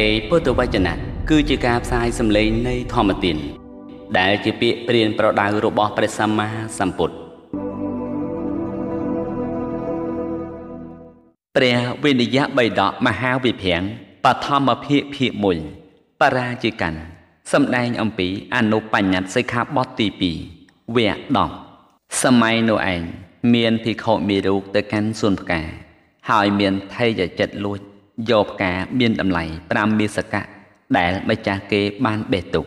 លេងពុទ្ធវចនៈគឺជាការផ្សាយសម្លេងនៃធម្មទានដែលជាពាក្យព្រានប្រដៅរបស់ព្រះសម្មាសម្ពុទ្ធព្រះវិនិយបៃដកមហាវិភាំងបឋមភាគភាគ1បរាជិកាន់សម្ដែងអំពីអនុបញ្ញត្តិសិក្ខាបទទី2វគ្គ10សម័យនោះឯងមានភិក្ខុមេរូបទៅកាន់សួនផ្កាហើយមានថេរចិត្តលួចយកផ្កាមានតម្លៃ5មាសកៈដែលម្ចាស់គេបានបេះទុក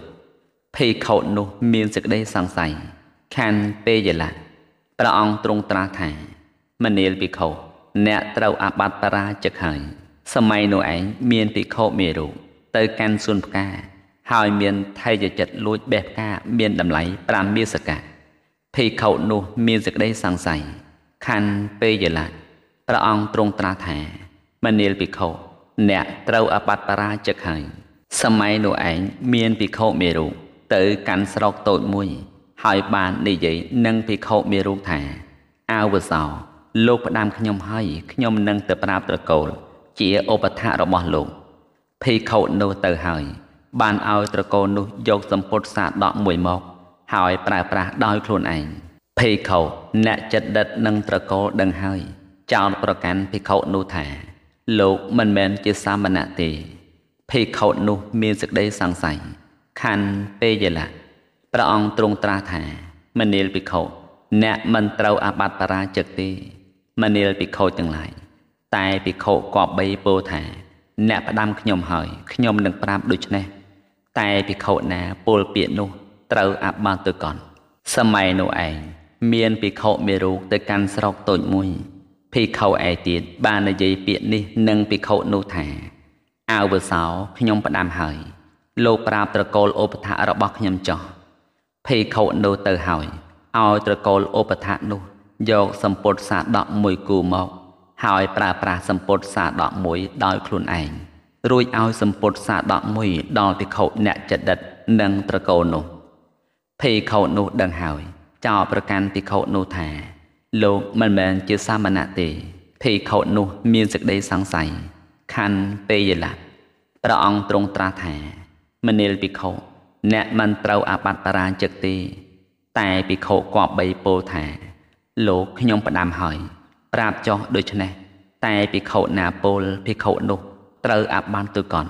ភេខោតនោះមានសេចក្តីសង្ស័យខានពេយលៈព្រះអង្គទ្រង់ត្រាស់ថាមនាលភិក្ខុអ្នកត្រូវអាបត្តិបរាជិកហើយសម័យនោះឯងមានភិក្ខុមេរូបទៅកាន់សួនផ្កាហើយមានថេរចិត្តលួចបេះផ្កាមានតម្លៃ5មាសកៈភេខោតនោះមានសេចក្តីសង្ស័យខណ្ឌពេយលៈព្រះអង្គទ្រង់ត្រាស់ថាមនាលភិក្ខុអ្នកត្រូវអបត្តរាជឹកហើយសម័យនោះឯងមានភិក្ខុមេរុទៅកាន់ស្រុកតូចមួយ ហើយបាននិយាយនឹងភិក្ខុមេរុថាអាវសោ លោកផ្ដាំខ្ញុំហើយខ្ញុំនឹងទៅប្រាប់ត្រកូល ជាឧបថារបស់លោកភិក្ខុនោះទៅហើយ បានឲ្យត្រកូលនោះយកសម្ពុតសាដកមួយមក ហើយប្រើប្រាស់ដោយខ្លួនឯងភិក្ខុអ្នកចិត្តដិតនឹងត្រកូលដឹងហើយចោលប្រកាន់ភិក្ខុនោះថាលោកមិនមែនជាសាមណៈទេភេខោតនោះ មានសេចក្តីសង្ស័យខណ្ឌពេយលៈព្រះអង្គទ្រង់ត្រាស់ថាមនាលភិក្ខុអ្នកមិនត្រូវអាបត្តិបរាជិកទេមនាលភិក្ខុទាំងឡាយតែភិក្ខុគប្បីពោថាអ្នកផ្ដាំខ្ញុំហើយខ្ញុំនឹងប្រាប់ ដូច្នេះតែភិក្ខុណាពលពាកនោះត្រូវ អាបត្តិទៅកនសម័យនោះឯងមានភិក្ខុមេរូបទៅកាន់ស្រុកតូចមួយភិក្ខុឯទៀតបាននិយាយ ពាក្យនេះនឹងភិក្ខុនោះថាអើវសោខ្ញុំផ្ដាំហើយលោកប្រាប់ត្រកូលឧបថារបស់ខ្ញុំចោះភិក្ខុនោះទៅហើយឲ្យត្រកូលឧបថានោះយកសម្ពុតសាដកមួយគូមក ហើយ ប្រើប្រាស់សម្ពុតសាដកមួយដោយខ្លួនឯងរួចឲ្យសម្ពុតសាដកមួយដល់ភិក្ខុអ្នកចិត្តដិតនិងត្រកូលនោះភិក្ខុនោះដឹងហើយចោលប្រកាន់ភិក្ខុនោះថាលោកមិនមែនជាសាមណៈទេភិក្ខុនោះមានសេចក្តីសង្ស័យខណ្ឌពេយលៈព្រះអង្គទ្រង់ត្រាស់ថាមនាលភិក្ខុអ្នកមិនត្រូវអាបត្តិបរាជិកទេតែភិក្ខុគប្បីពោលថាលោកខ្ញុំផ្ដាំហើយ ប្រាប់ចោះដូច្នេះតែភិក្ខុណាពលភិក្ខុនោះត្រូវអាបានទៅកន់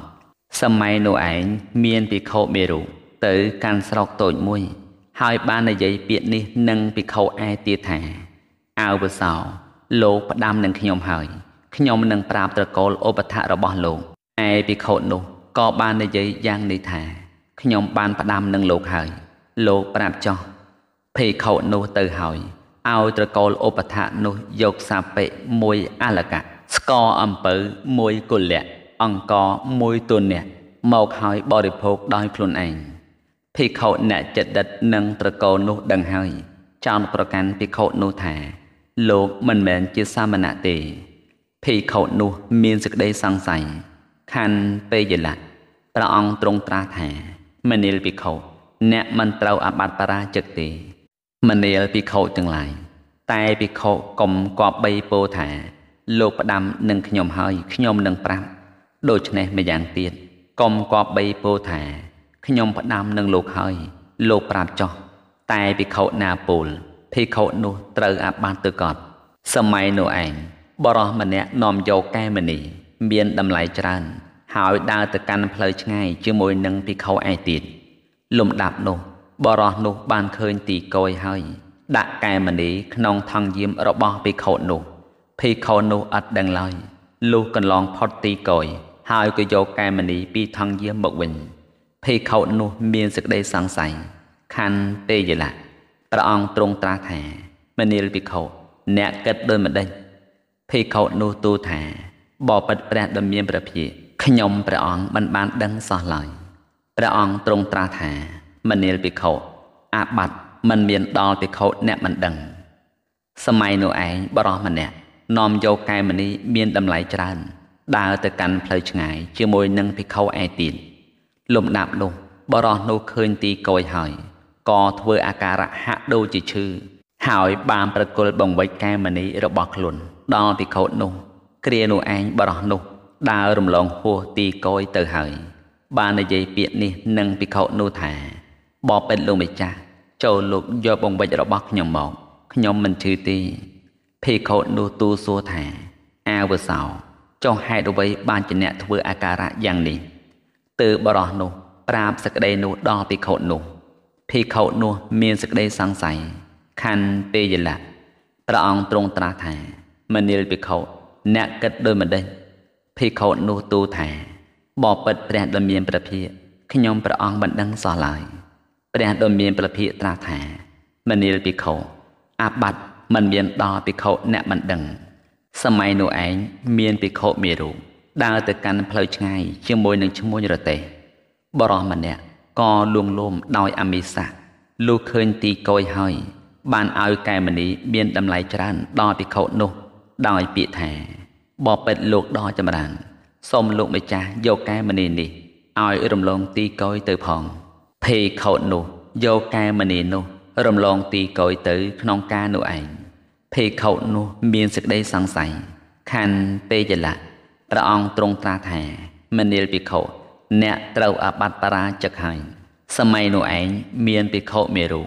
សម័យនោះឯងមានភិក្ខុមេរុទៅ កាន់ស្រុកតូចមួយ ហើយបាននិយាយពាក្យនេះនឹងភិក្ខុឯទៀតថាអាវវសោលោកផ្ដាំនឹងខ្ញុំហើយខ្ញុំនឹងប្រាប់ត្រកូលឧបថៈរបស់លោកឯភិក្ខុនោះក៏បាននិយាយយ៉ាងនេះថាខ្ញុំ បាន ផ្ដាំនឹងលោកហើយលោកប្រាប់ចោះភិក្ខុនោះទៅហើយឲ្យត្រកូលឧបថៈនោះយកសាពេមួយអលកៈស្ករអំពៅមួយកុលៈអង្គមួយទុនៈមកហើយបរិភោគដោយខ្លួនឯងភិក្ខុអ្នកចិត្តដិតនឹងត្រកូលនោះដឹងហើយចោនប្រកាន់ភិក្ខុនោះថាលោកមិនមែនជាសាមណៈទេភីខោតនោះមានសេចក្តីសង្ស័យខណ្ឌពេយលៈព្រះអង្គទ្រង់ត្រាស់ថាមនាលភិក្ខុអ្នកមិនត្រូវអបាត់បរាជិកទេមនាលភិក្ខុទាំងឡាយតែភិក្ខុកុំគប្បីពោថាលោកផ្ដាំនឹងខ្ញុំហើយខ្ញុំនឹងប្រាប់ដូច្នេះម្យ៉ាងទៀតកុំគប្បីពោថាខ្ញុំ ផ្ដាំនឹងលោកហើយ លោកប្រាប់ចោះតែភិក្ខុណាពោលភិក្ខុនោះត្រូវអាបាទៅកត់សម័យនោះឯងបរោះម្នាក់នាំយកកែមនីមានតម្លៃច្រើនហើយដើរទៅកាន់ផ្លូវឆ្ងាយជាមួយនឹងភិក្ខុឯទៀតលំដាប់នោះ បរោះនោះបានឃើញទីកយហើយ ដាក់កែមនីក្នុងថងយាមរបស់ភិក្ខុនោះភិក្ខុនោះអត់ដឹងឡើយលុះកន្លងផុតទីកយហើយក៏យកកែមនីពីថងយាមមកវិញភិក្ខុនោះមានសេចក្តីសង្ស័យខណ្ឌទេយលៈព្រះអង្គទ្រង់ត្រាស់ថាមនាលភិក្ខុអ្នកគិតដូចម្ដេចភិក្ខុនោះទូលថាបបិទ្ធព្រះដ៏មានព្រះភិយខ្ញុំព្រះអង្គមិនបានដឹងសោះឡើយព្រះអង្គទ្រង់ត្រាស់ថាមនាលភិក្ខុអាបត្តិមិនមានដល់ភិក្ខុអ្នកមិនដឹងសម័យនោះឯងបរោះម្នាក់នាំយកកែមនីមានតម្លៃច្រើន ដើរទៅកាន់ផ្លូវឆ្ងាយជាមួយនឹងភិក្ខុឯទៀតលំដាប់នោះ បរោះនោះឃើញទីកយហើយក៏ធ្វើអាការៈហាក់ដូចជាឈឺហើយ បាន ប្រគល់បង្វិចកែមនីរបស់ខ្លួនដល់ភិក្ខុនោះគ្រានោះឯងបរោះនោះ ដើររំលងហួសទីកយទៅហើយ បាននិយាយពាក្យនេះនឹងភិក្ខុនោះថាបបិទ្ធលោកម្ចាស់ចូលលោកយកបង្វិចរបស់ខ្ញុំមកខ្ញុំមិនឈឺទេភិក្ខុនោះទូលសួរថាអាវសោចុះហេតុអ្វីបានជាអ្នកធ្វើអាការៈយ៉ាងនេះទើបបរោះនោះប្រាប់សក្តីនោះដល់ភិក្ខុនោះភិក្ខុនោះមានសេចក្តីសង្ស័យខណ្ឌពេយលៈព្រះអង្គទ្រង់ត្រាស់ថាមនាលភិក្ខុអ្នកគិតដោយម្តេចភិក្ខុនោះទូថាបបិទ្ធព្រះដ៏មានព្រះភិក្ខខ្ញុំព្រះអង្គមិនដឹងសោះឡើយព្រះដ៏មានព្រះភិក្ខត្រាស់ថាមនាលភិក្ខុអាបត្តិមិនមានដល់ភិក្ខុអ្នកមិនដឹង សម័យនោះឯងមានភិក្ខុមានរូបដើរទៅកាន់ផ្លូវឆ្ងាយជាមួយនឹងឈ្មោះរទេសបរោះម្នាក់ក៏លួងលោមដោយអមេសាលុះឃើញទីកយហើយបានឲ្យកែមនីមានតម្លៃច្រើន ដល់ភិក្ខុនោះ ដោយពាក្យថាបបិទ្ធលោកដ៏ចម្រើនសូមលោកម្ចាស់យកកែមនីនេះឲ្យរំលងទីកយទៅផងភេខោតនោះយកកែមនីនោះ រំលង ទីកយទៅ ក្នុងការនោះឯងភេខោតនោះមានសេចក្តីសង្ស័យខណ្ឌពេយលៈព្រះអង្គទ្រង់ត្រាស់ថាមនាលភិក្ខុអ្នកត្រូវអាបត្តិបរាជិកហើយសម័យនោះឯងមានភិក្ខុមេរុ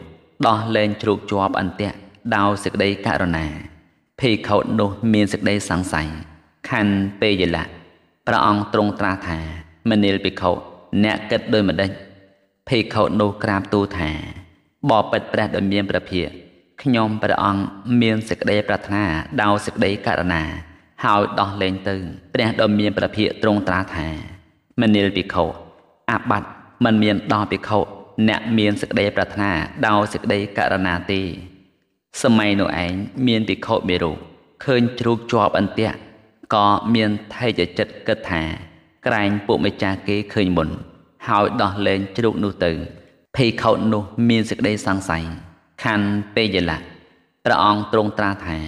ដោះលែងជ្រូកជាប់អន្ទាក់ដោយសេចក្តីករុណាភិក្ខុនោះមានសេចក្តីសង្ស័យខណ្ឌពេយលៈព្រះអង្គទ្រង់ត្រាស់ថាមនាលភិក្ខុអ្នកគិតដោយម្ដេចភិក្ខុនោះក្រាបទូលថាបបិទ្ធព្រះដ៏មានព្រះភិក្ខខ្ញុំព្រះអង្គមានសេចក្តីប្រាថ្នាដោយសេចក្តីករណាហើយដោះលែងទៅព្រះដ៏មានព្រះភិក្ខុទ្រង់ត្រាស់ថាមនិលភិក្ខុអបាត់មិនមានដល់ភិក្ខុអ្នកមានសេចក្តីប្រាថ្នាដោយសេចក្តីករណាទេសម័យនោះឯងមានភិក្ខុមេរុឃើញជ្រូកជាប់អន្ទាក់ក៏មានថេជចិត្តគិតថា ក្រែងពួកម្ចាស់គេឃើញមុន ហើយដោះលែងជ្រូកនោះទៅភេខោតនោះមានសេចក្តីសង្ស័យខណ្ឌពេយលៈព្រះអង្គទ្រង់ត្រាស់ថា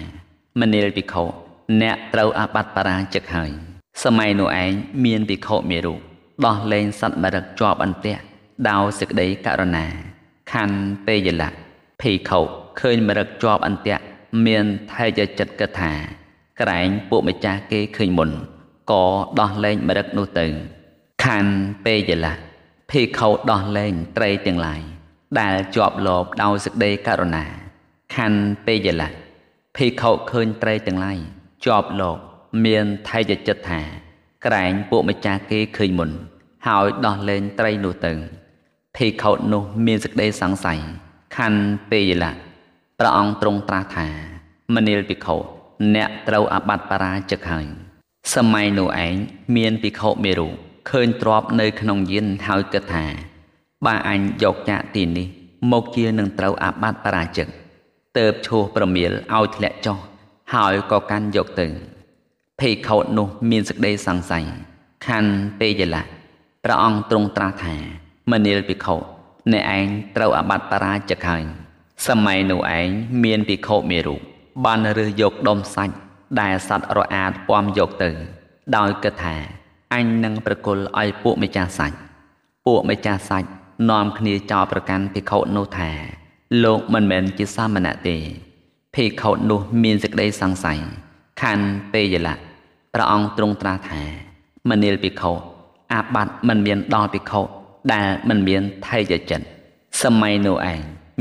មនិលភិក្ខុអ្នកត្រូវអាបត្តិបរាជិកហើយសម័យនោះឯងមានភិក្ខុមេរុដោះលែងសត្វមរឹកជាប់អន្ទាក់ដោយសេចក្តីករុណាខណ្ឌពេយលៈភិក្ខុឃើញមរឹកជាប់អន្ទាក់មានថេជចិត្តគិតថា ក្រែងពួកម្ចាស់គេឃើញមុនក៏ដោះលែងមរឹកនោះទៅខណ្ឌពេយលៈភិក្ខុដោះលែងត្រីទាំងឡាយដែលជាប់លបដោយសេចក្តីករុណាខណ្ឌពេយលៈភិក្ខុឃើញត្រីទាំងឡាយជាប់លបមានថៃជាចិត្តថា ក្រែងពួកម្ចាស់គេឃើញមុន ហើយដោះលែងត្រីនោះទៅភេខោតនោះមានសេចក្តីសង្ស័យខណ្ឌពេយលៈព្រះអង្គទ្រង់ត្រាស់ថាមនាលភិក្ខុអ្នកត្រូវអាបត្តិបរាជិកហើយសម័យនោះឯងមានភិក្ខុមេរុឃើញទ្រពនៅ ក្នុងយានហើយគិតថាបើអញយកចាកទីនេះ មកជានឹងត្រូវអាបត្តិបរាជិកទៅបឈោះប្រមៀលឲ្យធ្លាក់ចុះហើយក៏កាន់យកទៅភេខោតនោះមានសេចក្តីសង្ស័យខណ្ឌពេយលៈព្រះអង្គទ្រង់ត្រាស់ថា មនាលភិក្ខុអ្នកឯងត្រូវអាបត្តិបរាជិកហើយសម័យនោះឯងមានភិក្ខុមានរូបបានរើសយកដុំសាច់ដែលសត្វរអាតពំយកទៅ ដោយគិតថាអញនឹងប្រគល់ឲ្យពួកម្ចាស់សាច់ពួកម្ចាស់សាច់នាំគ្នាចោលប្រកាន់ភិក្ខុនោះថា លោកមិនមែនជាសាមណៈទេភិក្ខុនោះមានសេចក្តីសង្ស័យខណ្ឌពេយលៈព្រះអង្គទ្រង់ត្រាស់ថាមនាលភិក្ខុអាបត្តិមិនមានដល់ភិក្ខុដែលមិនមានថេជចិត្តសម័យនោះឯង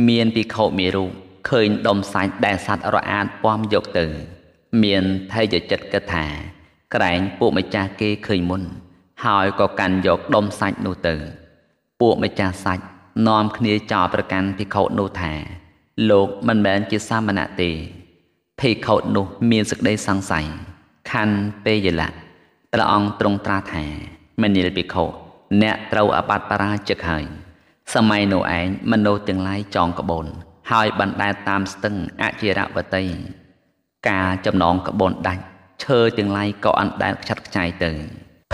មានភិក្ខុមានរូបឃើញដុំសាច់ដែលសត្វរអាតពំយកទៅមានថេជចិត្តគិតថា ក្រែងពួកម្ចាស់គេឃើញមុន ហើយក៏កាន់យកដុំសាច់នោះទៅ ពួកម្ចាស់សាច់នាំគ្នាចោលប្រកាន់ភិក្ខុនោះថា លោកមិនមែនជាសាមណៈទេភិក្ខុនោះមានសេចក្តីសង្ស័យខណ្ឌពេយលៈព្រះអង្គទ្រង់ត្រាស់ថាមនីលភិក្ខុអ្នកត្រូវអបត្តបរាជិកហើយ សម័យនោះឯងមនុស្សទាំងឡាយចងក្បូនហើយបណ្ដែតតាមស្ទឹងអជារវតីការចំណងក្បូនដាច់ឈើទាំងឡាយក៏អណ្ដែតខ្ចាត់ខ្ចាយទៅ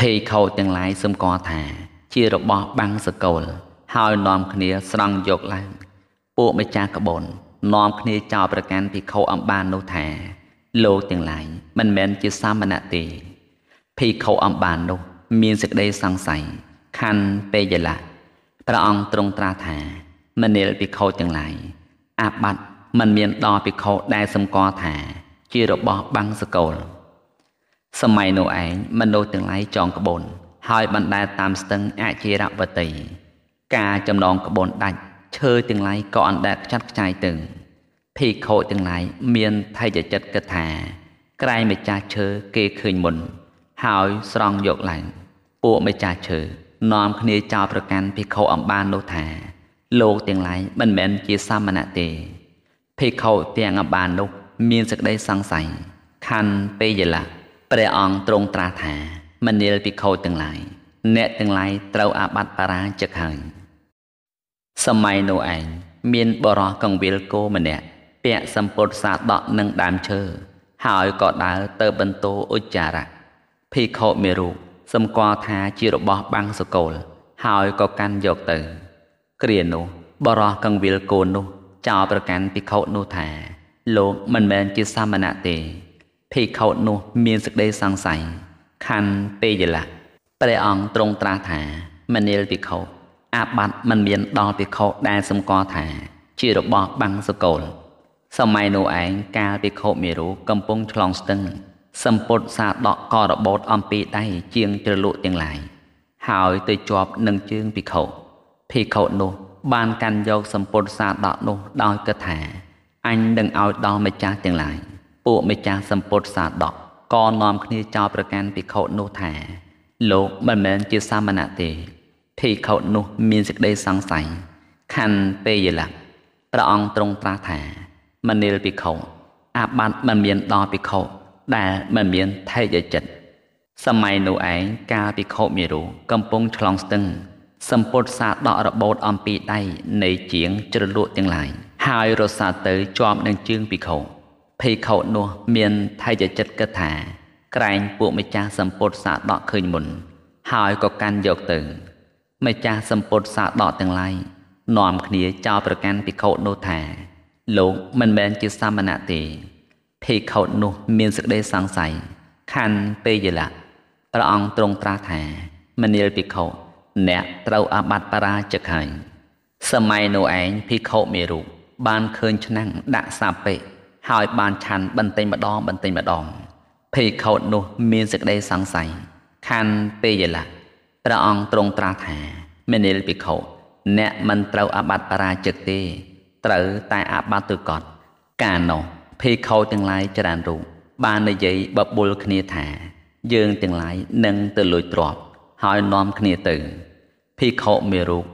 ភេខោទាំងឡាយសំគាល់ថា ជារបស់បាំងសកលហើយនាំគ្នាស្រង់យកឡើងពួកម្ចាស់ក្បូននាំគ្នាចោលប្រកាន់ភិក្ខុអំបាននោះថាលោកទាំងឡាយមិនមែនជាសាមណៈទេភិក្ខុអំបាននោះ មានសេចក្តីសង្ស័យខណ្ឌពេយលៈព្រះអង្គទ្រង់ត្រាស់ថាមនាលភិក្ខុទាំងឡាយអាបត្តិមិនមានដល់ភិក្ខុដែលសម្គាល់ថា ជារបស់បាំងសកលសម័យនោះឯងមនុស្សទាំងឡាយចងក្បូនហើយបណ្ដែតតាមស្ទឹងអជារវតីការចំណងក្បូនដាច់ឈើទាំងឡាយក៏អណ្ដែតខ្ចាត់ខ្ចាយទៅភីខូទាំងឡាយមានថេជចិត្តគិតថា ក្រែងម្ចាស់ឈើគេឃើញមុន ហើយស្រង់យកឡើងពួកម្ចាស់ឈើនាំគ្នាចោលប្រកាន់ភិក្ខុអំបាននោះថា លោកទាំងឡាយមិនមែនជាសាមណៈទេ ភិក្ខុទាំងអំបាននោះមានសេចក្តីសង្ស័យខណ្ឌពេយលៈព្រះអង្គទ្រង់ត្រាស់ថាមនាលភិក្ខុទាំងឡាយអ្នកទាំងឡាយត្រូវអាបត្តិបារាជិកហើយសម័យនោះឯងមាន បរោះកង្វិលគោម្នាក់ពាក់សម្ពុតសាដកនិងដើមឈើហើយក៏ដើរទៅបន្ទោឧច្ចារៈភិក្ខុមេរុសម្គាល់ថាជារបស់ បាំងសកលហើយក៏កាន់យកទៅគ្រានោះបរោះកង្វិលកូននោះចោលប្រកាន់ភិក្ខុនោះថា លោកមិនមែនជាសាមណៈទេភិក្ខុនោះមានសេចក្តីសង្ស័យខណ្ឌពេយលៈព្រះអង្គទ្រង់ត្រាស់ថាមនាលភិក្ខុអាបត្តិមិនមានដល់ភិក្ខុដែលសម្គាល់ថាជារបស់បាំងសកលសម័យនោះឯងកាលពីខូបមេរោកំពុងឆ្លងស្ទឹងសម្ពុតសាដកក៏របូតអំពីដៃជាងជ្រលក់ទាំងឡាយហើយទៅជាប់នឹងជើងភិក្ខុភិក្ខុនោះ បានកាន់យកសម្ពុតសាដកនោះ ដោយគិតថា អញនឹងឲ្យដល់ម្ចាស់ទាំងឡាយពួកម្ចាស់សម្ពុតសាដកក៏នាំគ្នាចោលប្រកាន់ភិក្ខុនោះថា លោកមិនមែនជាសាមណៈទេភិក្ខុនោះមានសេចក្តីសង្ស័យខណ្ឌពេយលៈព្រះអង្គទ្រង់ត្រាស់ថាមនាលភិក្ខុអាបត្តិមិនមានដល់ភិក្ខុដែលមិនមានថេជចិត្តសម័យនោះឯងកាលភិក្ខុមេរុកំពុង ឆ្លងស្ទឹងសម្ពុតសាដករបូតអំពីដៃនៃជាងជ្រលក់ទាំងឡាយហើយរសាទៅជាប់នឹងជើងភិក្ខុភិក្ខុនោះមានថេជចិត្តគិតថា ក្រែងពួកម្ចាស់សម្ពុតសាដកឃើញមុន ហើយក៏កាន់យកទៅម្ចាស់សម្ពុតសាដកទាំងឡាយនាំគ្នាចោលប្រកាន់ភិក្ខុនោះថាលោកមិនមែនជាសាមណៈទេភេខោតនោះមានសេចក្តីសង្ស័យខណ្ឌពេយលៈព្រះអង្គទ្រង់ត្រាស់ថាមនាលភិក្ខុអ្នកត្រូវអាបត្តិបរាជិកហើយសម័យនោះឯងភិក្ខុមានរូបបានឃើញឆ្នាំងដាក់សាពេហើយបានឆាន់បន្តិចម្ដងបន្តិចម្ដងភេខោតនោះមានសេចក្តីសង្ស័យខណ្ឌពេយលៈព្រះអង្គទ្រង់ត្រាស់ថាមនាលភិក្ខុអ្នកមិនត្រូវអាបត្តិបរាជិកទេត្រូវតែអបាទុកតកាលនោះភេខូទាំងឡាយច្រើនរូបបាននិយាយបបុលគ្នាថា យើងទាំងឡាយនឹងទៅលួចទ្រព្យហើយនាំគ្នាទៅភេខូមេរូប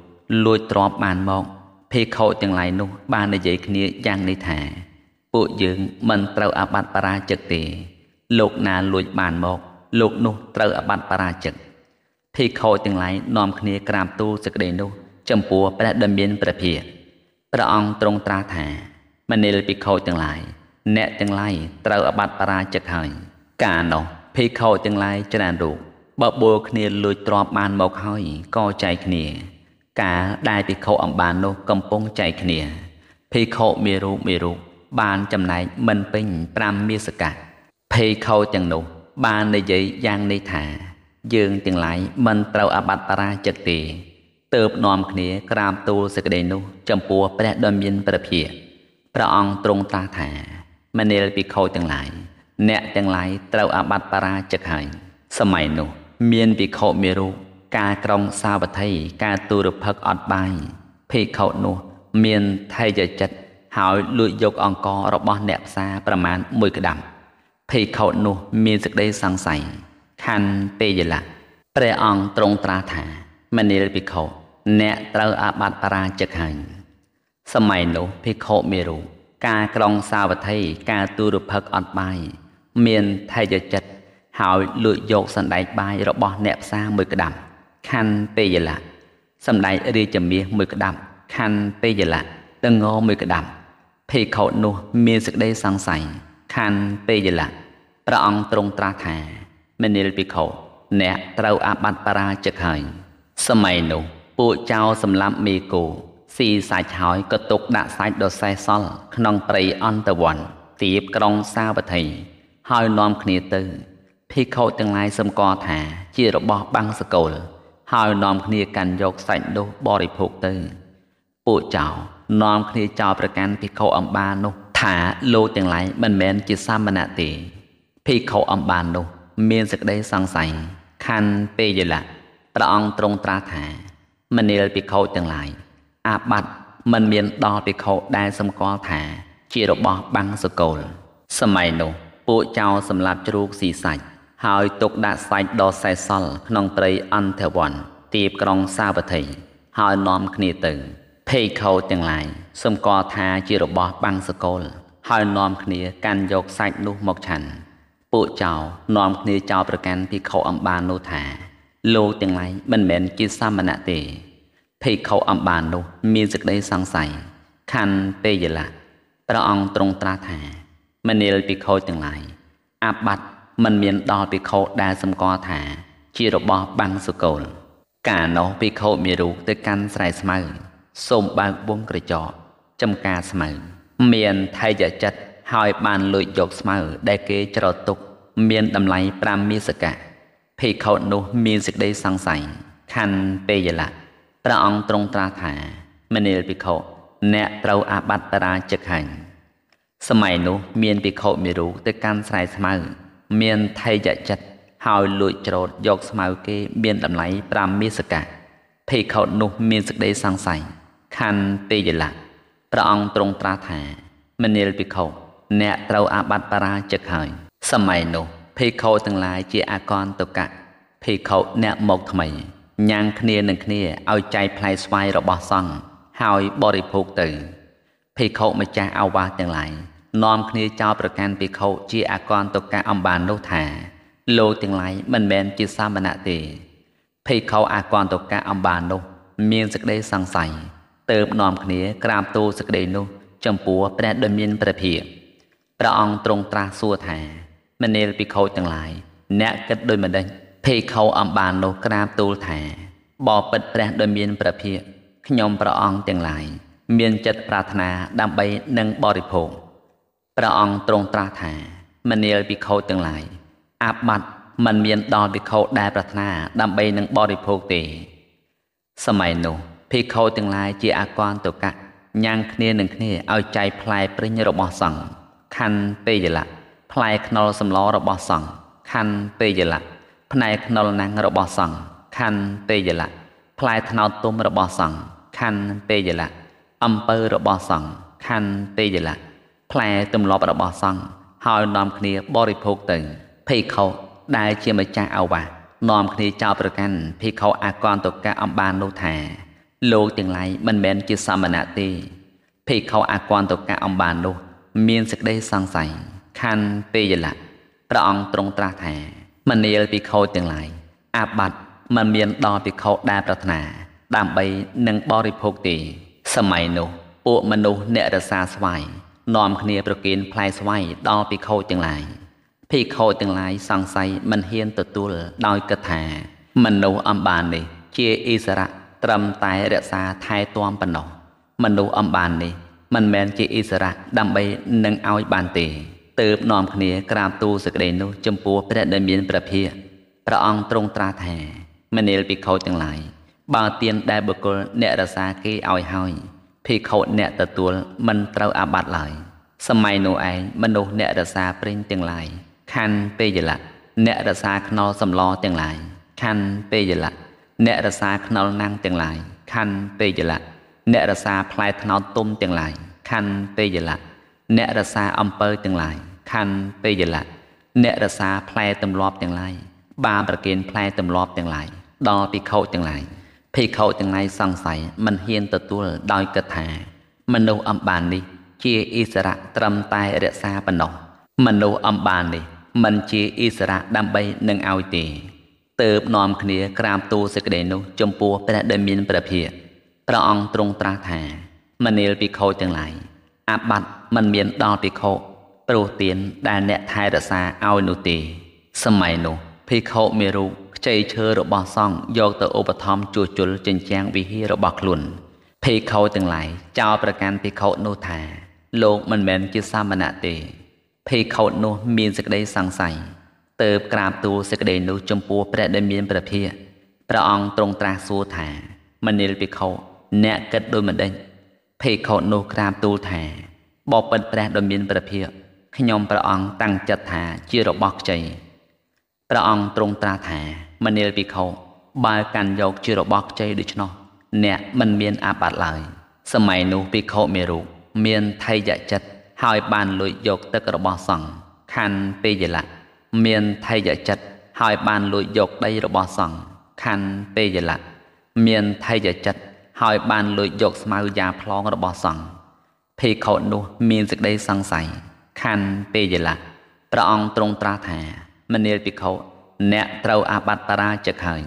លួចទ្រព្យបានមកភេខូទាំងឡាយនោះបាននិយាយគ្នាយ៉ាងនេះថាពួកយើងមិនត្រូវអាបត្តិបរាជិកទេ លោកណាលួចបានមកលោកនោះត្រូវអាបត្តិបរាជិកភេខូទាំងឡាយនាំគ្នាក្រាបទូលសេចក្តីនោះចំពោះព្រះដមានព្រះភិយាព្រះអង្គទ្រង់ត្រាស់ថាមនាលភិក្ខុទាំងឡាយអ្នកទាំងឡាយត្រូវអបាត់បរាជិកហើយ កាលនោះភិក្ខុទាំងឡាយច្រើនរូបបើបួលគ្នាលួចទ្រពបានមកហើយក៏ចែកគ្នា កាលដែលភិក្ខុអំបាននោះកំពុងចែកគ្នាភិក្ខុមានរូបមានរូបបានចំណែកមិនពេញ5មាសកៈភិក្ខុទាំងនោះ បាននិយាយយ៉ាងនេះថា យើងទាំងឡាយមិនត្រូវអបាត់បរាជិកទេទៅបនាំគ្នាក្រាបទូលសេចក្តីនោះចំពោះព្រះដ៏មានព្រះភាគព្រះអង្គទ្រង់ត្រាស់ថាមនាលភិក្ខុទាំងឡាយអ្នកទាំងឡាយត្រូវអាបត្តិបរាជិកហើយសម័យនោះ មានភិក្ខុមានរូបការក្រុងសាវត្ថីការទូរភឹកអត់បាយភិក្ខុនោះ មានថេជចិត្តហើយលួចយកអង្គរបស់អ្នកផ្សារប្រមាណ1ក្តាប់ភិក្ខុនោះមានសេចក្តីសង្ស័យខណ្ឌពេយលៈព្រះអង្គទ្រង់ត្រាស់ថាមនាលភិក្ខុអ្នកត្រូវអាបត្តិបរាជិកហើយសម័យនោះភិក្ខុមេរុការក្រងសាវត្ថីការទូរភឹកអត់បាយមានថេយចិត្តហើយលួចយកសណ្ដែកបាយរបស់អ្នកផ្សារមួយក្ដាប់ខណ្ឌពេយលៈសណ្ដែករាជមាសមួយក្ដាប់ខណ្ឌពេយលៈតងមួយក្ដាប់ភិក្ខុនោះ មានសេចក្តីសង្ស័យខណ្ឌពេយលៈព្រះអង្គទ្រង់ត្រាស់ថាមនិលភិក្ខុអ្នកត្រូវអាបត្តិបរាជិកហើយសម័យនោះពួកចៅសម្លាប់មេគោស៊ីសាច់ហើយក៏ទុកដាក់សាច់ដ៏សេះសល់ក្នុងព្រៃអន្តវ័នទៀបក្រុងសាវត្ថីហើយនាំគ្នាទៅភិក្ខុទាំងឡាយសម្គាល់ថា ជារបស់បាំងសកលហើយនាំគ្នាកាន់យកសាច់នោះបរិភោគទៅពួកចៅនាំគ្នាចោលប្រកាន់ភិក្ខុអំបាននោះ ថាលោកទាំងឡាយមិនមែនជាសាមណៈទេភិក្ខុអំបាននោះ មានសេចក្តីសង្ស័យខណ្ឌពេយលៈព្រះអង្គទ្រង់ត្រាស់ថាមនាលភិក្ខុទាំងឡាយអាបត្តិមិនមានដល់ភិក្ខុដែលសម្គាល់ថា ជារបស់បាំងសកលសម័យនោះពួកចៅសម្លាប់ជ្រូកស៊ីសាច់ហើយទុកដាក់សាច់ដ៏សេះសល់ក្នុងព្រៃអន្តវ័នទីបក្រុងសាវត្ថីហើយនាំគ្នាទៅភេខោទាំងឡាយសម្គាល់ថាជារបស់បាំងសកលហើយនាំគ្នាកាន់យកសាច់នោះមកឆាន់ពួកចៅនាំគ្នាចោលប្រកាន់ភិក្ខុអម្បាននោះថាលោកទាំងឡាយមិនមែនជាសាមណៈទេភេកខោអំបាននោះ មានសេចក្តីសង្ស័យខណ្ឌទេយលៈព្រះអង្គទ្រង់ត្រាស់ថាមនាលភិក្ខុទាំងឡាយអាបត្តិមិនមានដល់ភិក្ខុដែលសម្គាល់ថា ជារបស់បានសុគលកាលនោះភិក្ខុមានរូបទៅកាន់ស្រែស្មៅសូមបើកវងក្រចកចំការស្មៅមានថៃយចិត្តហើយបានលួចយកស្មៅ ដែលគេច្រទុកមានតម្លៃ5មាសកាភិក្ខុនោះមានសេចក្តីសង្ស័យខណ្ឌពេយលៈព្រះអង្គទ្រង់ត្រាស់ថាមនាលភិក្ខុអ្នកត្រូវអាបត្តិរាជិកហាញ់សម័យនោះមានភិក្ខុមេរុទៅកាន់ស្រែស្មៅមានថេយចិត្តហើយលួចច្រូតយកស្មៅគេមានតម្លៃ5មេសកៈភិក្ខុនោះ មានសេចក្តីសង្ស័យខណ្ឌពេយលៈព្រះអង្គទ្រង់ត្រាស់ថាមនាលភិក្ខុអ្នកត្រូវអាបត្តិបរាជិកហើយ សម័យនោះភិក្ខុទាំងឡាយជាអកន្តកៈភិក្ខុអ្នកមកថ្មីញ៉ាំងគ្នានឹងគ្នាឲ្យចែកផ្លែស្វាយរបស់សង្ឃហើយបរិភោគទៅភិក្ខុម្ចាស់អាវាសទាំងឡាយនាំគ្នាចោលប្រកាន់ភិក្ខុជាអកន្តកៈអំបាននោះថាលោកទាំងឡាយមិនមែនជាសាមណៈទេភិក្ខុអកន្តកៈអំបាននោះ មានសេចក្តីសង្ស័យទើបនាំគ្នាក្រាបទូលសេចក្តីនោះ ចំពោះព្រះដ៏មានព្រះភិក្ខព្រះអង្គទ្រង់ត្រាស់សួរថាមនាលភិក្ខុទាំងឡាយអ្នកគិតដោយមិនដេញភិក្ខុអំបាននោះក្រាបទូលថាបបិទ្ធព្រះដោយមានព្រះភិក្ខខ្ញុំព្រះអង្គទាំងឡាយមានចិត្តប្រាថ្នា ដើម្បីនឹងបរិភោគព្រះអង្គទ្រង់ត្រាស់ថាមនាលភិក្ខុទាំងឡាយអាបត្តិមិនមានដល់ភិក្ខុដែលប្រាថ្នាដើម្បីនឹងបរិភោគទេ សម័យនោះភិក្ខុទាំងឡាយជាអកន្តកៈញ៉ាំងគ្នានឹងគ្នាឲ្យចែកផ្លែព្រិញរបស់សង្ឃខណ្ឌពេយលៈផ្លែខ្នុរសម្លរបស់សង្ឃខណ្ឌទេយលៈផ្នែកខ្នុរណាំងរបស់សង្ឃខណ្ឌទេយលៈផ្លែថ្នោតទុំរបស់សង្ឃខណ្ឌទេយលៈអំពើរបស់សង្ឃខណ្ឌទេយលៈផ្លែទម្លាប់របស់សង្ឃហើយនាំគ្នាបរិភោគទៅភិក្ខុដែលជាម្ចាស់អាវាសនាំគ្នាចោលប្រកាន់ភិក្ខុអាកន្តកៈអំបាននោះថាលោកទាំងឡាយមិនមែនជាសាមណៈទេភិក្ខុអាកន្តកៈអំបាននោះ មានសេចក្តីសង្ស័យខណ្ឌពេយលៈព្រះអង្គទ្រង់ត្រាស់ថាមនាលភិក្ខុទាំងឡាយអាបត្តិមិនមាន ដល់ភិក្ខុដែលប្រាថ្នាដើម្បីនឹងបរិភោគទេសម័យនោះ ពួកមនុស្សអ្នករសាស្វាយនាំគ្នាប្រគេនផ្លែស្វាយដល់ភិក្ខុទាំងឡាយភិក្ខុទាំងឡាយសង្ស័យមិនហ៊ានទទួលដោយគិតថាមនុស្សអំបាននេះ ជាអិសរៈត្រឹមតែរក្សាថែទាំប៉ុណ្ណោះមនុស្សអំបាននេះ មិនមែនជាអិសរៈដើម្បីនឹងឲ្យបានទេទើបនាំគ្នាក្រាបទូលសេចក្តីនោះ ចំពោះព្រះដែលមានព្រះភាកព្រះអង្គទ្រង់ត្រាស់ថាមនាលភិក្ខុទាំងឡាយបើទានដែលបុគ្គលអ្នករសាគេឲ្យហើយភិក្ខុអ្នកទទួល មិនត្រូវអាបត្តិឡើយសម័យនោះឯងមនុស្សអ្នករសាព្រេងទាំងឡាយខណ្ឌពេយលៈអ្នករសាខ្នល់សម្លទាំងឡាយខណ្ឌពេយលៈអ្នករសាខ្នល់ណាំងទាំងឡាយខណ្ឌពេយលៈអ្នករសាផ្លែថ្នោតទុំទាំងឡាយខណ្ឌពេយលៈអ្នករសាអំពើទាំងឡាយខੰពេយលៈអ្នករសាផ្លែទម្លាប់ទាំងឡាយបាប្រគិនផ្លែទម្លាប់ទាំងឡាយដល់ភិក្ខុទាំងឡាយភិក្ខុទាំងឡាយសង្ស័យមិនហ៊ានទទួល ដោយគិតថា មនុស្សអំបាននេះ ជាអិសរៈត្រឹមតែរក្សាប៉ុណ្ណោះមនុស្សអំបាននេះ មិនជាអិសរៈដើម្បីនឹងឲ្យទេតើបនាំគ្នាក្រាបទូលសេចក្តីនោះ ចំពោះព្រះដែលមានព្រះភិយព្រះអង្គទ្រង់ត្រាស់ថាមនាលភិក្ខុទាំងឡាយអាបត្តិមិនមានដល់ភិក្ខុព្រោះទានដែលអ្នកថែរក្សាឲ្យនោះទេសម័យនោះភិក្ខុមេរុខ្ចីឈើរបស់សង្ឃយកទៅឧបត្ថម្ភជួសជុលចិញ្ចាំងវិហាររបស់ខ្លួនភិក្ខុទាំងឡាយចោលប្រកាន់ភិក្ខុនោះថាលោកមិនមែនជាសាមណៈទេភិក្ខុនោះ មានសេចក្តីសង្ស័យតើបក្រាបទូលសេចក្តីនោះចំពោះព្រះដែលមានព្រះភិក្ខព្រះអង្គទ្រង់ត្រាស់សួរថាមនិលភិក្ខុអ្នកគិតដូចម្តេចភិក្ខុនោះក្រាបទូលថាបបិទ្ធព្រះដ៏មានព្រះភិក្ខខ្ញុំព្រះអង្គតាំងចិត្តថាជារបស់ខ្ចីព្រះអង្គទ្រង់ត្រាស់ថាមនាលភិក្ខុបើកាន់យកជារបស់ខ្ចីដូច្នោះអ្នកមិនមានអាបត្តិឡើយសម័យនោះភិក្ខុមេរុមានថៃយចិត្តហើយបានលួចយកទឹករបស់សង្ឃខណ្ឌពេយលៈមានថៃយចិត្តហើយបានលួចយកដីរបស់សង្ឃខណ្ឌពេយលៈមានថៃយចិត្តហើយបានលួចយកស្មៅយ៉ាផ្លងរបស់សង្ឃភិក្ខុនោះមានសេចក្តីសង្ស័យខន្ធពេយលៈព្រះអង្គទ្រង់ត្រាស់ថាមនាលភិក្ខុអ្នកត្រូវអាបត្តរាជឹកហើយ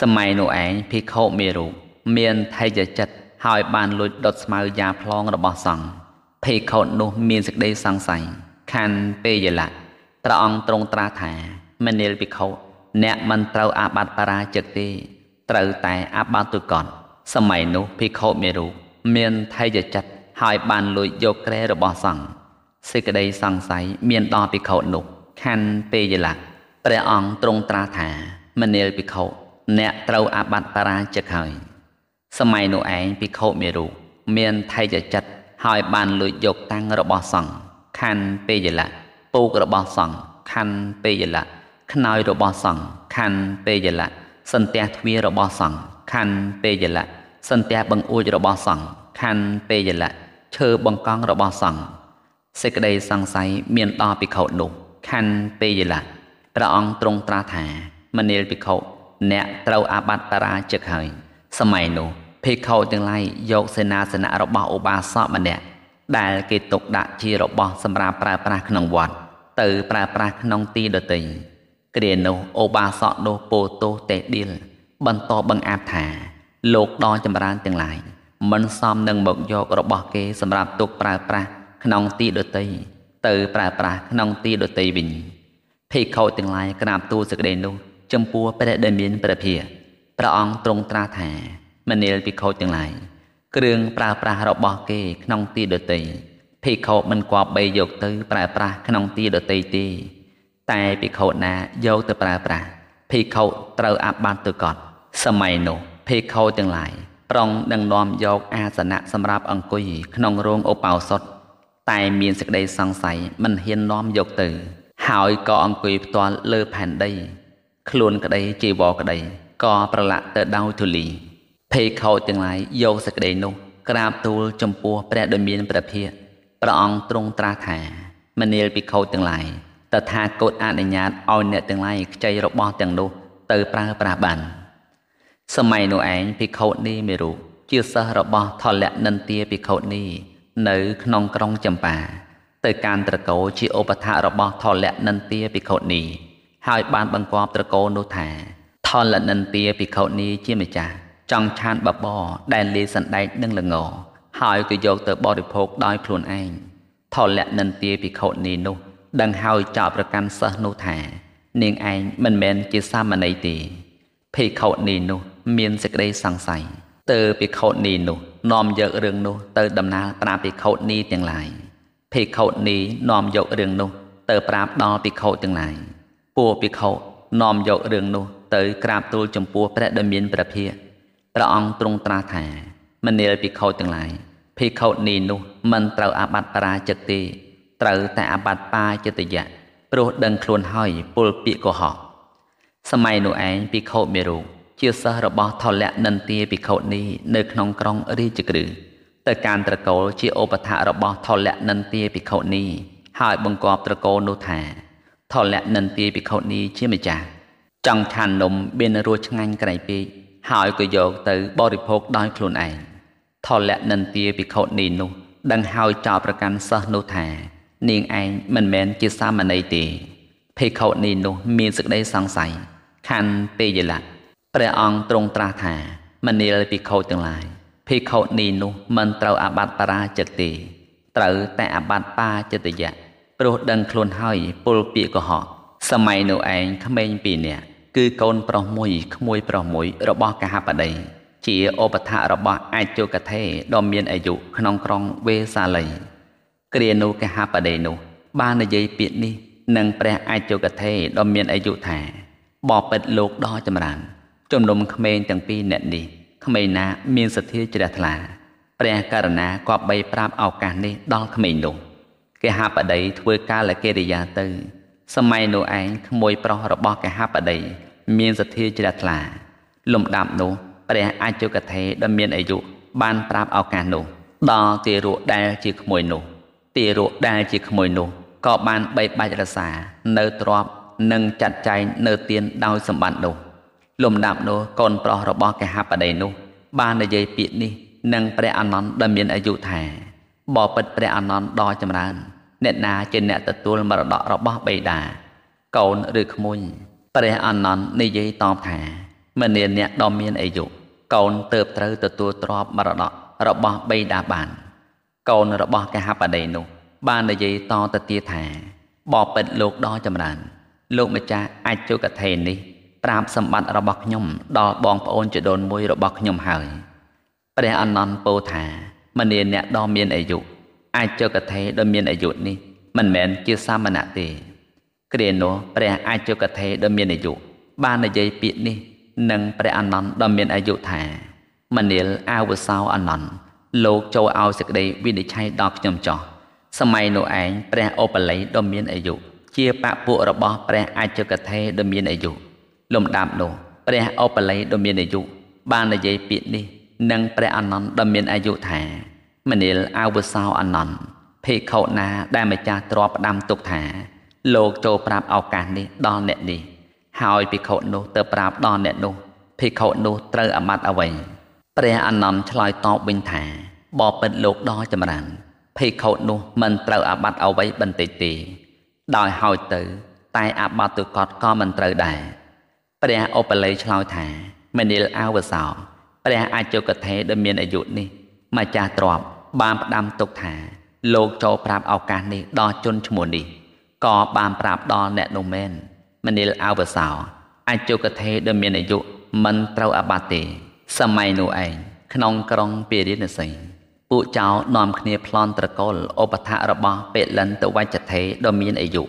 សម័យនោះឯងភិក្ខុមេរូបមានថេជចិត្តហើយបានលួចដុតស្មៅយ៉ាផ្លងរបស់សង្ឃភិក្ខុនោះមានសេចក្តីសង្ស័យខន្ធពេយលៈព្រះអង្គទ្រង់ត្រាស់ថាមនាលភិក្ខុអ្នកមិនត្រូវអាបត្តរាជឹកទេត្រូវតែអាបត្តិទុកតសម័យនោះភិក្ខុមេរូបមានថេជចិត្តហើយបានលួចយកក្រែរបស់សង្ឃសេចក្តីសង្ស័យមានដល់ភិក្ខុនោះខណ្ឌពេយលៈព្រះអង្គទ្រង់ត្រាស់ថាមនាលភិក្ខុអ្នកត្រូវអាបត្តិបរាជិកហើយ សម័យនោះឯងភិក្ខុមេរុមានថៃចចិត្តហើយបានលួចយកតាំងរបស់សង្ឃខណ្ឌពេយលៈពូករបស់សង្ឃខណ្ឌពេយលៈខ្នើយរបស់សង្ឃខណ្ឌពេយលៈសន្ទះទ្វាររបស់សង្ឃខណ្ឌពេយលៈសន្ទះបង្អួចរបស់សង្ឃខណ្ឌពេយលៈឈើបង្កង់របស់សង្ឃសេចក្តីសង្ស័យមានដល់ភិក្ខុនោះខណ្ឌពេយលៈព្រះអង្គទ្រង់ត្រាស់ថាមនាលភិក្ខុអ្នកត្រូវអាបត្តិបរាជិកហើយ សម័យនោះភិក្ខុទាំងឡាយយកសេនាសនៈរបស់ឧបាសកម្នាក់ដែលគេទុកដាក់ជារបស់សម្រាប់ប្រើប្រាស់ក្នុងវត្តទៅ ប្រើប្រាស់ក្នុងទីដទៃគ្រានោះឧបាសកនោះពោទោសទេដៀលបន្តបង្អាប់ថាលោកដ៏ចម្រើនទាំងឡាយមិនសមនឹងមកយករបស់គេសម្រាប់ទុកប្រើប្រាស់ក្នុងទីដតីទៅប្រើប្រាស់ក្នុងទីដតីវិញភិក្ខុទាំងឡាយក្រាបទូលសេចក្តីនោះចំពោះព្រះដែលមានព្រះភាព្រះអង្គទ្រង់ត្រាស់ថាមនាលភិក្ខុទាំងឡាយគ្រឿងប្រើប្រាស់របស់គេ ក្នុងទីដតីភិក្ខុមិនគប្បីយកទៅប្រើប្រាស់ក្នុងទីដតីទេតែភិក្ខុណាយកទៅប្រើប្រាស់ភិក្ខុត្រូវអាបត្តិទៅកត់សម័យនោះភិក្ខុទាំងឡាយប្រុងនឹងនាំយកអាសនៈសម្រាប់អង្គុយក្នុងរោងឧបោសថតែមានសេចក្តីសង្ស័យមិនហ៊ាននាំយកទៅ ហើយក៏អង្គុយផ្ទាល់លើផែនដីខ្លួនក្តីជីវរក្តីក៏ប្រឡាក់ទៅដោយធូលីភេខោចទាំងឡាយយកសេចក្តីនោះ ក្រាបទូលចំពោះព្រះដ៏មានព្រះភិក្ខព្រះអង្គទ្រង់ត្រាស់ថាមនាលភិក្ខុទាំងឡាយតថាគតអនុញ្ញាតឲ្យអ្នកទាំងឡាយខ្ចីរបស់ទាំងនោះ ទៅប្រើប្រាស់បានសម័យនោះឯងភិក្ខុនីមេរុជាសិស្សរបស់ថលនិន្ទាភិក្ខុនីនៅក្នុងក្រុងចម្ប៉ាទៅកាន់ត្រកូលជាឧបថារបស់ថលនិន្ទាភិក្ខុនីហើយបានបង្គាប់ត្រកូលនោះថាថលនិន្ទាភិក្ខុនីជាម្ចាស់ចង់ឆានបបរដែលលាយសណ្ដែកនិងល្ងហើយក៏យកទៅបរិភោគដោយខ្លួនឯងថលនិន្ទាភិក្ខុនីនោះដឹងហើយចោទប្រកាន់សិស្សនោះថានាងឯងមិនមែនជាសាមណេរទេភិក្ខុនីនោះមានសេចក្តីសង្ស័យតើភិក្ខុនីនោះនាំយករឿងនោះទៅដំណើរប្រាប់ភិក្ខុនីទាំងឡាយភិក្ខុនីនាំយករឿងនោះទៅប្រាប់ដល់ភិក្ខុទាំងឡាយពួកភិក្ខុនាំយករឿងនោះទៅក្រាបទូលចំពោះព្រះដ៏មានព្រះភិក្ខព្រះអង្គទ្រង់ត្រាស់ថាមនាលភិក្ខុទាំងឡាយភិក្ខុនីនោះមិនត្រូវអាបត្តិបរាជិកទេត្រូវតែអាបត្តិបាចិត្តយៈព្រោះដឹងខ្លួនហើយពុលពាកកុហកសម័យនោះឯងភិក្ខុមេរូបជាសិស្សរបស់ថលៈនិន្ទាភិក្ខុនេះនៅក្នុងក្រុងរាជក្រឹសទៅការត្រកូលជាឧបថៈរបស់ថលៈនិន្ទាភិក្ខុនេះ ហើយបង្គាប់ត្រកូលនោះថាថលៈនិន្ទាភិក្ខុនេះជាម្ចាស់ចង់ឆាននំមានរសឆ្ងាញ់ក្រៃពេកហើយក៏យកទៅបរិភោគដោយខ្លួនឯងថលៈនិន្ទាភិក្ខុនេះនោះ ដឹងហើយចោលប្រកាន់សិស្សនោះថានាងឯងមិនមែនជាសាមណេរទេភិក្ខុនេះនោះ មានសេចក្តីសង្ស័យខណ្ឌពេយលៈព្រះអង្គទ្រង់ត្រាស់ថា មនាលភិក្ខុទាំងឡាយភិក្ខុនីនោះ មិនត្រូវអាបត្តិបរាជិតទេត្រូវតែអាបត្តិបាចិត្តយៈព្រោះដឹងខ្លួនហើយពលពាកកុហកសម័យនោះឯងក្មេងពីរនាក់គឺកូនប្រុសមួយក្មួយប្រុសមួយរបស់កហបតីជាឧបថៈរបស់អជោកថេដ៏មានអាយុក្នុងក្រុងវេសាលី គ្រានោះកហបតីនោះ បាននិយាយពាក្យនេះនឹងព្រះអជោកថេដ៏មានអាយុថាបបិទ្ធលោកដ៏ចម្រើនជំនុំក្មេងទាំងពីរនាក់នេះក្មេងណាមានសទ្ធាជ្រះថ្លា ព្រះករណាគប្បីប្រាប់ឱកាសនេះដល់ក្មេងនោះគេហបដីធ្វើកាលកិរិយាទៅសម័យនោះឯងក្មួយប្រុសរបស់គេហបដីមានសទ្ធាជ្រះថ្លា លំដាប់នោះ ព្រះអជកថេដ៏មានអាយុបានប្រាប់ឱកាសនោះ ដល់ទារកដែលជាក្មួយនោះទារកដែលជាក្មួយនោះក៏បានបីបាច់រសានៅទ្របនិងចាត់ចែងនៅទៀនដោយសម្បត្តិនោះលំដាប់នោះកូនប្រុសរបស់កហបតីនោះបាននិយាយពាក្យនេះនឹងព្រះអានន្ទដែលមានអាយុថាបបិទ្ធព្រះអានន្ទដ៏ចម្រើនអ្នកណាជាអ្នកទទួលមរតករបស់បេដាកូនឬក្មួយព្រះអានន្ទនិយាយតបថាមនាអ្នកដ៏មានអាយុកូនទៅត្រូវទទួលទ្រព្យមរតករបស់បេដាបានកូនរបស់កហបតីនោះបាននិយាយតទៅទៀតថាបបិទ្ធលោកដ៏ចម្រើន លោកម្ចាស់អច្ចុកថេនេះប្រាប់សម្បត្តិរបស់ខ្ញុំដល់បងប្អូនជីដូនមួយរបស់ខ្ញុំហើយព្រះអនន្តពោលថា មនាអ្នកដ៏មានអាយុអាចចកថេដ៏មានអាយុនេះមិនមែនជាសាមណៈទេគ្រានោះព្រះអាចកថេដ៏មានអាយុបាននិយាយពាក្យនេះនឹងព្រះអនន្តដ៏មានអាយុថា មនាលអាវសោអនន្តលោកចូលឲ្យសេចក្តីវិនិច្ឆ័យដល់ខ្ញុំចោះសម័យនោះឯងព្រះឧបល័យដ៏មានអាយុជាបពុរបស់ព្រះអាចកថេដ៏មានអាយុលំដាប់នោះ ព្រះអបល័យដ៏មានអាយុបាននិយាយពាក្យនេះនឹងព្រះអានន្ទដ៏មានអាយុថាមនាលអវសោអានន្ទភេកខោណា ដែលម្ចាស់ទ្របផ្ដាំទុកថា លោកចូលប្រាប់ឱកាសនេះដល់អ្នកនេះ ហើយភិក្ខុនោះទៅប្រាប់ដល់អ្នកនោះ ភិក្ខុនោះត្រូវអាម៉ាត់អ្វីព្រះអានន្ទឆ្លើយតបវិញថាបបិទ្ធលោកដ៏ចម្រើនភិក្ខុនោះមិនត្រូវអាបត្តិអ្វីបន្តិចទេដោយហើយទៅ តែអាបត្តិទុកតក៏មិនត្រូវដែរព្រះឧបល័យឆ្លើយថាមនិលអាវសោព្រះអជយកថេដែលមានអាយុនេះម្ចាស់ទ្រពបានផ្ដាំទុកថា លោកចូលប្រាប់ឱកាសនេះដល់ជនឈ្មោះនេះ ក៏បានប្រាប់ដល់អ្នកនោះមែនមនិលអាវសោអជយកថេដែលមានអាយុមិនត្រូវអាបត្តិទេ សម័យនោះឯងក្នុងក្រុងពារាណសីពួកចៅនាំគ្នាប្លន់ត្រកូលឧបថៈរបស់ពេលិនទៅវច្ចថេដ៏មានអាយុ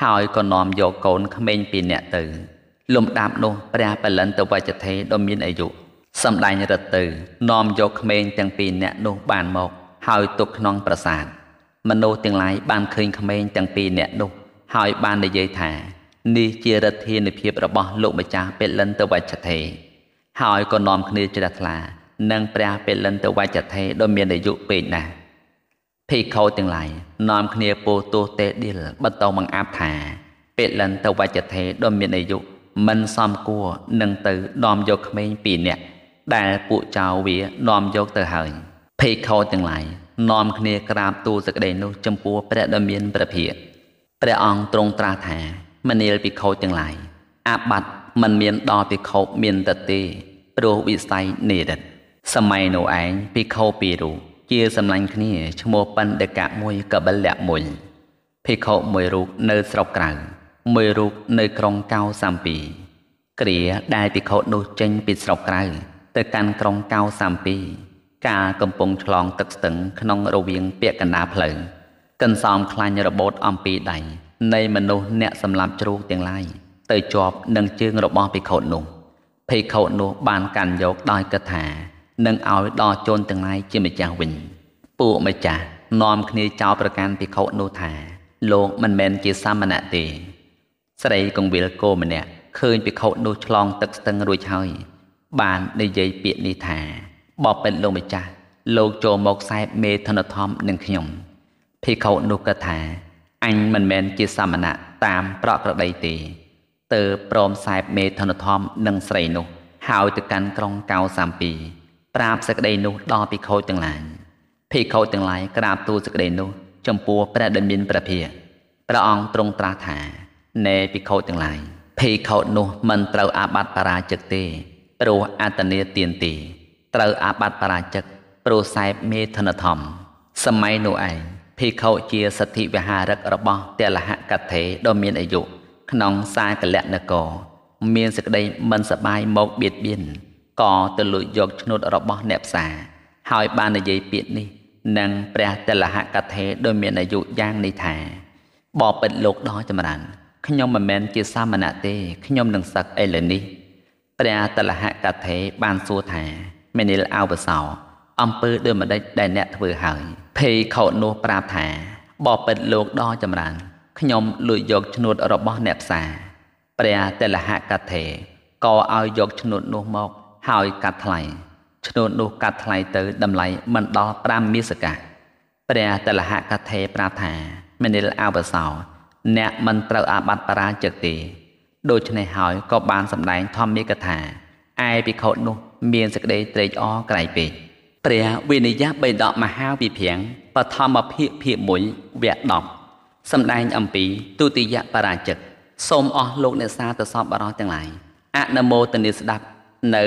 ហើយក៏នាំយកកូនក្មេងពីរនាក់ទៅលំដាប់នោះព្រះបលិន្ទវជធេដ៏មានអាយុសម្ដែងរទៅនាំយកក្មេងទាំងពីរនាក់នោះបានមក ហើយទុកក្នុងប្រាសាទមនុស្សទាំងឡាយបានឃើញក្មេងទាំងពីរនាក់នោះ ហើយបាននិយាយថានេះជារទ្ធានុភាពរបស់លោកម្ចាស់ពលិន្ទវជធេហើយក៏នាំគ្នាជ្រះថ្លានឹងព្រះពលិន្ទវជធេដ៏មានអាយុពេកណាស់ភិក្ខុទាំងឡាយនាំគ្នាពោទោសទេដិលបន្តបង្អាប់ថាពលិន្ទវជធេដ៏មានអាយុមិនសមគួរនឹងទៅដอมយកក្មេងពីរនាក់ដែលពួកចៅវាដอมយកទៅហើយភេកខោទាំងឡាយនាំគ្នាក្រាបទូលសេចក្តីនោះចំពោះព្រះដ៏មានព្រះភិក្ខព្រះអង្គទ្រង់ត្រាស់ថាមនាលភិក្ខុទាំងឡាយអាបត្តិមិនមានដល់ភិក្ខុមានតទេព្រោះវិស័យនេរិតសម័យនោះឯងភិក្ខុពីររូបជាសម្លាញ់គ្នាឈ្មោះបណ្ឌកៈមួយកបិលៈមួយភិក្ខុមួយរូបនៅស្រុកក្រៅមួយរូបនៅក្រុងកៅសាំពីគ្រាដែលភិក្ខុនោះចេញពីស្រុកក្រៅទៅកាន់ក្រុងកៅសាំពីកាលកំពុងឆ្លងទឹកស្ទឹងក្នុងរវាង ពាក់កណ្ដាលផ្លូវកន្សោមខ្លាញ់របូតអំពីដៃនៃមនុស្សអ្នកសម្លាប់ជ្រូកទាំងឡាយទៅជាប់នឹងជើងរបស់ភិក្ខុនោះភិក្ខុនោះបានកាន់យកដោយគិតថានឹងឲ្យដល់ជូនទាំងឡាយជាម្ចាស់វិញ ពួកម្ចាស់នាំគ្នាចោលប្រកាន់ភិក្ខុនោះថាលោកមិនមែនជាសាមណៈទេស្រីកង្វិលគោម្នាក់ឃើញភិក្ខុនោះឆ្លងទឹកស្ទឹងរួចហើយបាននិយាយពាក្យនេះថាបបិទ្ធលោកម្ចាស់លោកចូលមកខ្សែមេធនធម្មនឹងខ្ញុំភិក្ខុនោះក៏ថាអញមិនមែនជាសាមណៈតាមប្រក្រតីទេតើព្រមខ្សែមេធនធម្មនឹងស្រីនោះហើយទៅកាន់ក្រុងកៅសំពីប្រាប់សក្តីនោះដល់ភិក្ខុទាំងឡាយភិក្ខុទាំងឡាយក្រាបទូលសក្តីនោះ ចំពោះព្រះដែលមានព្រះភិយព្រះអង្គទ្រង់ត្រាស់ថានៃភិក្ខុទាំងឡាយភេខោតនោះមិនត្រូវអាបត្តិបរាជិកទេព្រោះអត្តនេទានទេត្រូវអាបត្តិបរាជិកព្រោះសែបមេធនធម្មសម័យនោះឯងភិក្ខុជាសិទ្ធិវិហារឹករបស់ទលហកថេដ៏មានអាយុក្នុងសាកលនគរមានសេចក្តី មិនសបាយមកបៀតបៀនក៏ទៅលួចយកឈ្នួតរបស់ អ្នកផ្សារហើយបាននិយាយពាក្យនេះនឹងព្រះទលហកថេដ៏មានអាយុយ៉ាងនេះថាបបិទ្ធលោកដ៏ចម្រើនខ្ញុំមិនមែនជាសាមណៈទេខ្ញុំនឹងសឹកឥឡូវនេះ ព្រះតលហកថេបានសួរថាមេនិលអវសោអំពើដូចម្ដេចដែលអ្នកធ្វើហើយ ភេយខោនោះប្រាប់ថាបបិទ្ធលោកដ៏ចម្រើនខ្ញុំលួចយកឈ្នួតរបស់អ្នកផ្សារព្រះតលហកថេក៏ឲ្យយកឈ្នួតនោះមកហើយកាត់ថ្លៃឈ្នួតនោះកាត់ថ្លៃទៅតម្លៃមិនដល់5មាសកា ព្រះតលហកថេប្រាប់ថាមេនិលអវសោអ្នកមិនត្រូវអាបត្តិបរាជិកទេ ដូច្នេះហើយក៏បានសម្ដែងធម្មាកថាឯភិក្ខុនោះមានសេចក្តីត្រេកអរក្រៃពេកព្រះវិនិច្ឆ័យបេដកមហាវិភាំងបឋមភាគភាគ1វគ្គ10សម្ដែងអំពីទុតិយបរាជិកសូមអស់លោកអ្នកសាទសពបរោះទាំងឡាយអនុមោទនាស្ដាប់នៅ